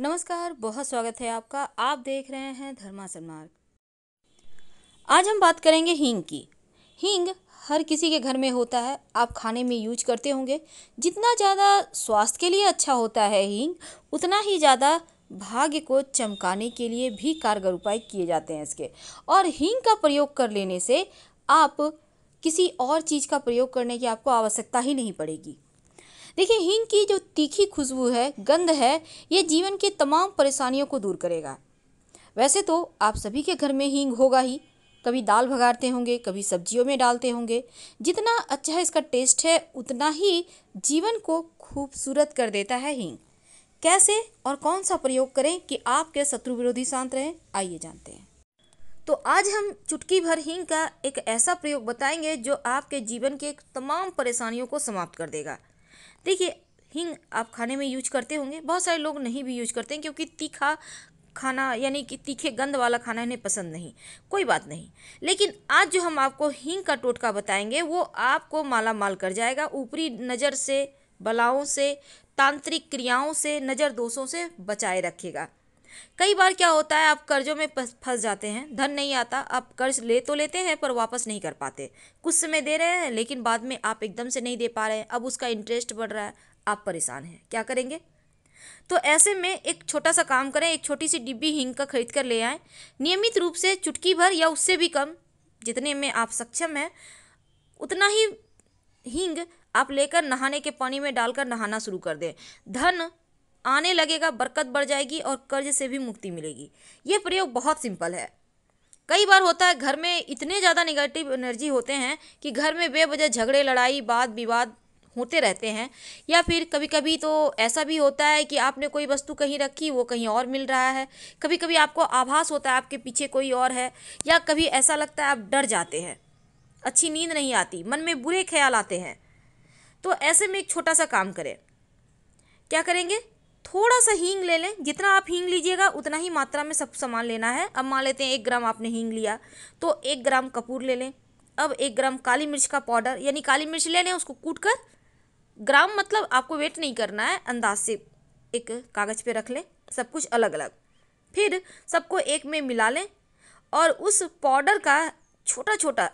नमस्कार बहुत स्वागत है आपका आप देख रहे हैं धर्मासन मार्ग आज हम बात करेंगे हींग की हींग हर किसी के घर में होता है आप खाने में यूज करते होंगे जितना ज़्यादा स्वास्थ्य के लिए अच्छा होता है हींग उतना ही ज़्यादा भाग्य को चमकाने के लिए भी कारगर उपाय किए जाते हैं इसके और हींग का प्रयोग कर लेने से आप किसी और चीज़ का प्रयोग करने की आपको आवश्यकता ही नहीं पड़ेगी देखिए हींग की जो तीखी खुशबू है गंध है ये जीवन के तमाम परेशानियों को दूर करेगा वैसे तो आप सभी के घर में हींग होगा ही कभी दाल भगाते होंगे कभी सब्जियों में डालते होंगे जितना अच्छा इसका टेस्ट है उतना ही जीवन को खूबसूरत कर देता है हींग कैसे और कौन सा प्रयोग करें कि आपके शत्रु विरोधी शांत रहें आइए जानते हैं तो आज हम चुटकी भर हींग का एक ऐसा प्रयोग बताएंगे जो आपके जीवन के तमाम परेशानियों को समाप्त कर देगा देखिए हींग आप खाने में यूज करते होंगे बहुत सारे लोग नहीं भी यूज करते हैं क्योंकि तीखा खाना यानी कि तीखे गंद वाला खाना इन्हें पसंद नहीं कोई बात नहीं लेकिन आज जो हम आपको हींग का टोटका बताएंगे वो आपको माला माल कर जाएगा ऊपरी नज़र से बलाओं से तांत्रिक क्रियाओं से नज़र दोषों से बचाए रखेगा कई बार क्या होता है आप कर्जों में फंस जाते हैं धन नहीं आता आप कर्ज ले तो लेते हैं पर वापस नहीं कर पाते कुछ समय दे रहे हैं लेकिन बाद में आप एकदम से नहीं दे पा रहे हैं अब उसका इंटरेस्ट बढ़ रहा है आप परेशान हैं क्या करेंगे तो ऐसे में एक छोटा सा काम करें एक छोटी सी डिब्बी हिंग का खरीद कर ले आएँ नियमित रूप से चुटकी भर या उससे भी कम जितने में आप सक्षम हैं उतना ही हींग आप लेकर नहाने के पानी में डालकर नहाना शुरू कर दें धन आने लगेगा बरकत बढ़ जाएगी और कर्ज से भी मुक्ति मिलेगी ये प्रयोग बहुत सिंपल है कई बार होता है घर में इतने ज़्यादा निगेटिव एनर्जी होते हैं कि घर में बेवजह झगड़े लड़ाई वाद विवाद होते रहते हैं या फिर कभी कभी तो ऐसा भी होता है कि आपने कोई वस्तु कहीं रखी वो कहीं और मिल रहा है कभी कभी आपको आभास होता है आपके पीछे कोई और है या कभी ऐसा लगता है आप डर जाते हैं अच्छी नींद नहीं आती मन में बुरे ख्याल आते हैं तो ऐसे में एक छोटा सा काम करें क्या करेंगे थोड़ा सा हींग ले लें जितना आप हींग लीजिएगा उतना ही मात्रा में सब सामान लेना है अब मान लेते हैं एक ग्राम आपने हींग लिया तो एक ग्राम कपूर ले लें अब एक ग्राम काली मिर्च का पाउडर यानी काली मिर्च ले लें उसको कूट कर ग्राम मतलब आपको वेट नहीं करना है अंदाज से एक कागज़ पे रख लें सब कुछ अलग अलग फिर सबको एक में मिला लें और उस पाउडर का छोटा छोटा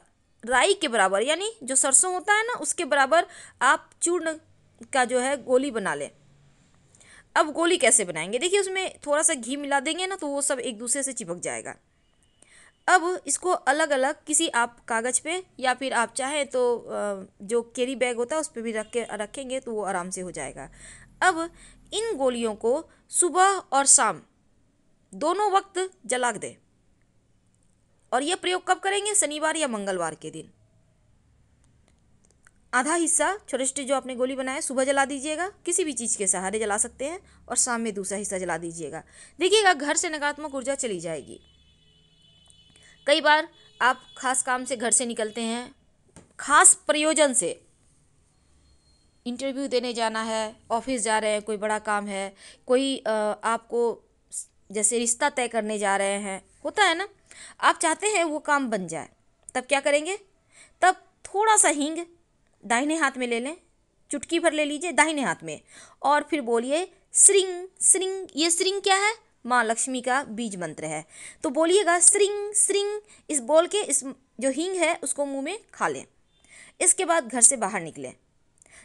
राई के बराबर यानी जो सरसों होता है ना उसके बराबर आप चूर्ण का जो है गोली बना लें अब गोली कैसे बनाएंगे देखिए उसमें थोड़ा सा घी मिला देंगे ना तो वो सब एक दूसरे से चिपक जाएगा अब इसको अलग अलग किसी आप कागज़ पे या फिर आप चाहें तो जो कैरी बैग होता है उस पर भी रख के रखेंगे तो वो आराम से हो जाएगा अब इन गोलियों को सुबह और शाम दोनों वक्त जला दें और यह प्रयोग कब करेंगे शनिवार या मंगलवार के दिन आधा हिस्सा छोटे छोटे जो आपने गोली बनाया सुबह जला दीजिएगा किसी भी चीज़ के सहारे जला सकते हैं और शाम में दूसरा हिस्सा जला दीजिएगा देखिएगा घर से नकारात्मक ऊर्जा चली जाएगी कई बार आप खास काम से घर से निकलते हैं खास प्रयोजन से इंटरव्यू देने जाना है ऑफिस जा रहे हैं कोई बड़ा काम है कोई आपको जैसे रिश्ता तय करने जा रहे हैं होता है ना आप चाहते हैं वो काम बन जाए तब क्या करेंगे तब थोड़ा सा हींग दाहिने हाथ में ले लें चुटकी भर ले लीजिए दाहिने हाथ में और फिर बोलिए श्रिंग श्रिंग ये श्रिंग क्या है माँ लक्ष्मी का बीज मंत्र है तो बोलिएगा श्रिंग श्रिंग इस बोल के इस जो हींग है उसको मुंह में खा लें इसके बाद घर से बाहर निकलें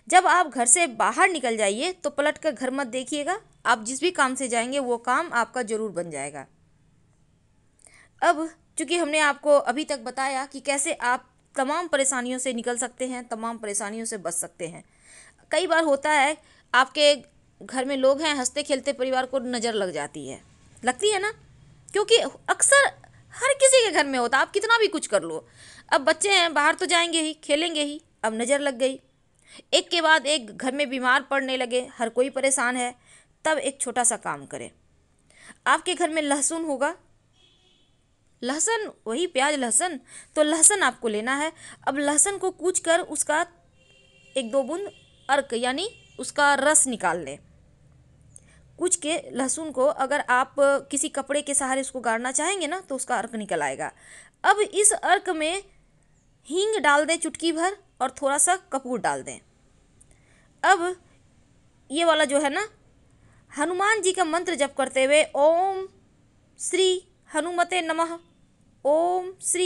जब आप घर से बाहर निकल जाइए तो पलट कर घर मत देखिएगा आप जिस भी काम से जाएंगे वो काम आपका ज़रूर बन जाएगा अब चूंकि हमने आपको अभी तक बताया कि कैसे आप तमाम परेशानियों से निकल सकते हैं तमाम परेशानियों से बच सकते हैं कई बार होता है आपके घर में लोग हैं हंसते खेलते परिवार को नज़र लग जाती है लगती है ना क्योंकि अक्सर हर किसी के घर में होता आप कितना भी कुछ कर लो अब बच्चे हैं बाहर तो जाएंगे ही खेलेंगे ही अब नज़र लग गई एक के बाद एक घर में बीमार पड़ने लगे हर कोई परेशान है तब एक छोटा सा काम करें आपके घर में लहसुन होगा लहसन वही प्याज लहसन तो लहसन आपको लेना है अब लहसन को कूच कर उसका एक दो बूंद अर्क यानी उसका रस निकाल लें कुछ के लहसुन को अगर आप किसी कपड़े के सहारे उसको गाड़ना चाहेंगे ना तो उसका अर्क निकल आएगा अब इस अर्क में हींग डाल दें चुटकी भर और थोड़ा सा कपूर डाल दें अब ये वाला जो है ना हनुमान जी का मंत्र जप करते हुए ओम श्री हनुमते नमः ओम श्री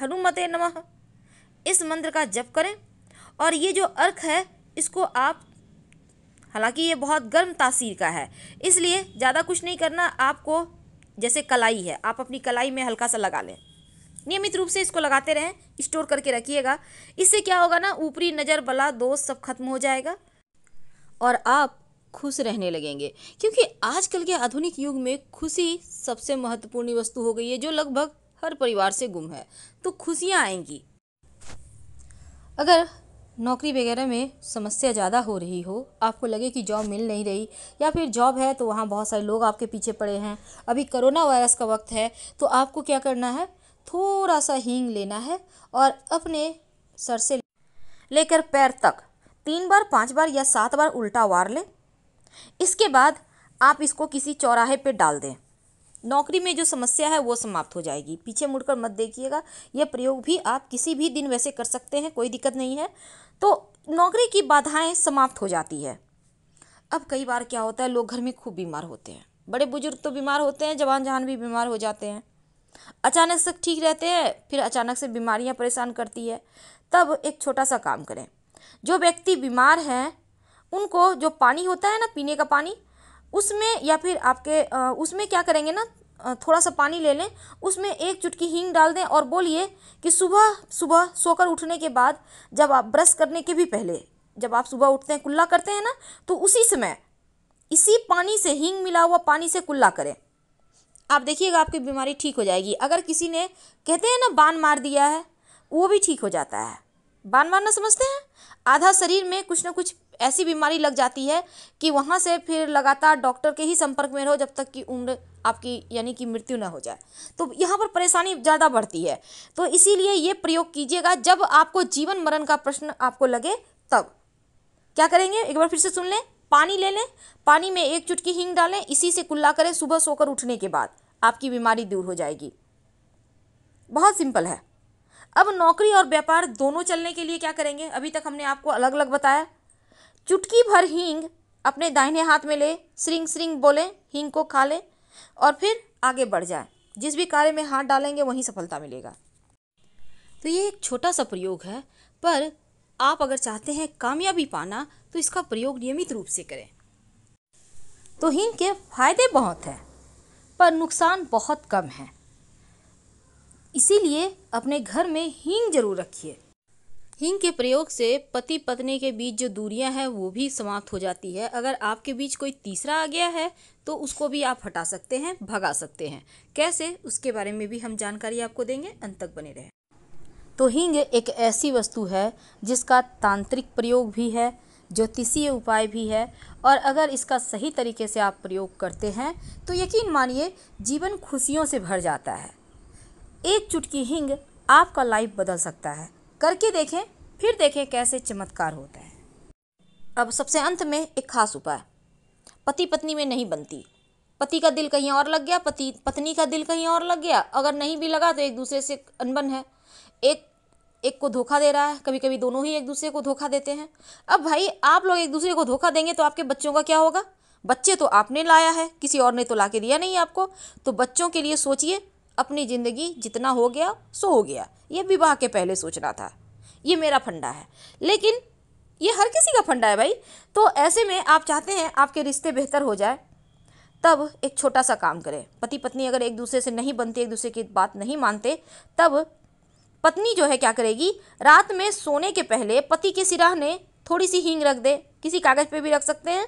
हनुमते नमः इस मंत्र का जप करें और ये जो अर्क है इसको आप हालांकि ये बहुत गर्म तासीर का है इसलिए ज़्यादा कुछ नहीं करना आपको जैसे कलाई है आप अपनी कलाई में हल्का सा लगा लें नियमित रूप से इसको लगाते रहें स्टोर करके रखिएगा इससे क्या होगा ना ऊपरी नज़र बला दोष सब खत्म हो जाएगा और आप खुश रहने लगेंगे क्योंकि आजकल के आधुनिक युग में खुशी सबसे महत्वपूर्ण वस्तु हो गई है जो लगभग हर परिवार से गुम है तो खुशियाँ आएंगी अगर नौकरी वगैरह में समस्या ज़्यादा हो रही हो आपको लगे कि जॉब मिल नहीं रही या फिर जॉब है तो वहाँ बहुत सारे लोग आपके पीछे पड़े हैं अभी कोरोना वायरस का वक्त है तो आपको क्या करना है थोड़ा सा हींग लेना है और अपने सर से लेकर पैर तक तीन बार पांच बार या सात बार उल्टा वार लें इसके बाद आप इसको किसी चौराहे पर डाल दें नौकरी में जो समस्या है वो समाप्त हो जाएगी पीछे मुड़कर मत देखिएगा यह प्रयोग भी आप किसी भी दिन वैसे कर सकते हैं कोई दिक्कत नहीं है तो नौकरी की बाधाएं समाप्त हो जाती है अब कई बार क्या होता है लोग घर में खूब बीमार होते हैं बड़े बुजुर्ग तो बीमार होते हैं जवान जहान भी बीमार हो जाते हैं अचानक से ठीक रहते हैं फिर अचानक से बीमारियाँ परेशान करती है तब एक छोटा सा काम करें जो व्यक्ति बीमार हैं उनको जो पानी होता है ना पीने का पानी उसमें या फिर आपके उसमें क्या करेंगे ना थोड़ा सा पानी ले लें उसमें एक चुटकी हींग डाल दें और बोलिए कि सुबह सुबह सोकर उठने के बाद जब आप ब्रश करने के भी पहले जब आप सुबह उठते हैं कुल्ला करते हैं ना तो उसी समय इसी पानी से हींग मिला हुआ पानी से कुल्ला करें आप देखिएगा आपकी बीमारी ठीक हो जाएगी अगर किसी ने कहते हैं ना बान मार दिया है वो भी ठीक हो जाता है बान मारना समझते हैं आधा शरीर में कुछ ना कुछ ऐसी बीमारी लग जाती है कि वहाँ से फिर लगातार डॉक्टर के ही संपर्क में रहो जब तक कि उम्र आपकी यानी कि मृत्यु ना हो जाए तो यहाँ पर परेशानी ज़्यादा बढ़ती है तो इसीलिए ये प्रयोग कीजिएगा जब आपको जीवन मरण का प्रश्न आपको लगे तब क्या करेंगे एक बार फिर से सुन लें पानी ले लें पानी में एक चुटकी हींग डालें इसी से कुल्ला करें सुबह सोकर उठने के बाद आपकी बीमारी दूर हो जाएगी बहुत सिंपल है अब नौकरी और व्यापार दोनों चलने के लिए क्या करेंगे अभी तक हमने आपको अलग अलग बताया चुटकी भर हींग अपने दाहिने हाथ में ले सृंग सृंग बोलें हींग को खा लें और फिर आगे बढ़ जाए जिस भी कार्य में हाथ डालेंगे वहीं सफलता मिलेगा तो ये एक छोटा सा प्रयोग है पर आप अगर चाहते हैं कामयाबी पाना तो इसका प्रयोग नियमित रूप से करें तो हींग के फायदे बहुत हैं पर नुकसान बहुत कम हैं इसीलिए अपने घर में हींग जरूर रखिए हींग के प्रयोग से पति पत्नी के बीच जो दूरियां हैं वो भी समाप्त हो जाती है अगर आपके बीच कोई तीसरा आ गया है तो उसको भी आप हटा सकते हैं भगा सकते हैं कैसे उसके बारे में भी हम जानकारी आपको देंगे अंत तक बने रहें तो हींग एक ऐसी वस्तु है जिसका तांत्रिक प्रयोग भी है ज्योतिषीय उपाय भी है और अगर इसका सही तरीके से आप प्रयोग करते हैं तो यकीन मानिए जीवन खुशियों से भर जाता है एक चुटकी हिंग आपका लाइफ बदल सकता है करके देखें फिर देखें कैसे चमत्कार होता है अब सबसे अंत में एक खास उपाय पति पत्नी में नहीं बनती पति का दिल कहीं और लग गया पति पत्नी का दिल कहीं और लग गया अगर नहीं भी लगा तो एक दूसरे से अनबन है एक एक को धोखा दे रहा है कभी कभी दोनों ही एक दूसरे को धोखा देते हैं अब भाई आप लोग एक दूसरे को धोखा देंगे तो आपके बच्चों का क्या होगा बच्चे तो आपने लाया है किसी और ने तो ला के दिया नहीं आपको तो बच्चों के लिए सोचिए अपनी ज़िंदगी जितना हो गया सो हो गया ये विवाह के पहले सोचना था ये मेरा फंडा है लेकिन ये हर किसी का फंडा है भाई तो ऐसे में आप चाहते हैं आपके रिश्ते बेहतर हो जाए तब एक छोटा सा काम करें पति पत्नी अगर एक दूसरे से नहीं बनते एक दूसरे की बात नहीं मानते तब पत्नी जो है क्या करेगी रात में सोने के पहले पति के सिराहने थोड़ी सी हींग रख दे किसी कागज़ पे भी रख सकते हैं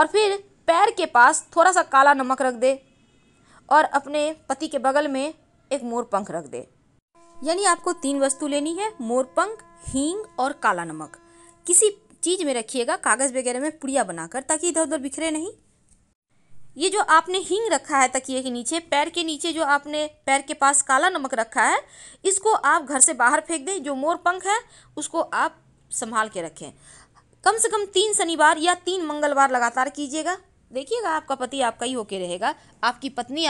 और फिर पैर के पास थोड़ा सा काला नमक रख दे और अपने पति के बगल में एक मोर पंख रख दे यानी आपको तीन वस्तु लेनी है मोर पंख हींग और काला नमक किसी चीज़ में रखिएगा कागज़ वगैरह में पुड़िया बनाकर ताकि इधर उधर बिखरे नहीं ये जो आपने हींग रखा है तकिए के नीचे पैर के नीचे जो आपने पैर के पास काला नमक रखा है इसको आप घर से बाहर फेंक दें जो मोर पंख है उसको आप संभाल के रखें कम से कम तीन शनिवार या तीन मंगलवार लगातार कीजिएगा देखिएगा आपका पति आपका ही होके रहेगा आपकी पत्नी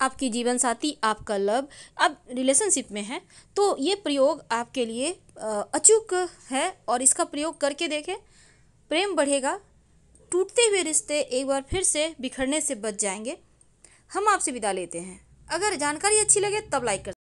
आपकी जीवन साथी आपका लव आप रिलेशनशिप में हैं तो ये प्रयोग आपके लिए अचूक है और इसका प्रयोग करके देखें प्रेम बढ़ेगा टूटते हुए रिश्ते एक बार फिर से बिखरने से बच जाएंगे हम आपसे विदा लेते हैं अगर जानकारी अच्छी लगे तब लाइक कर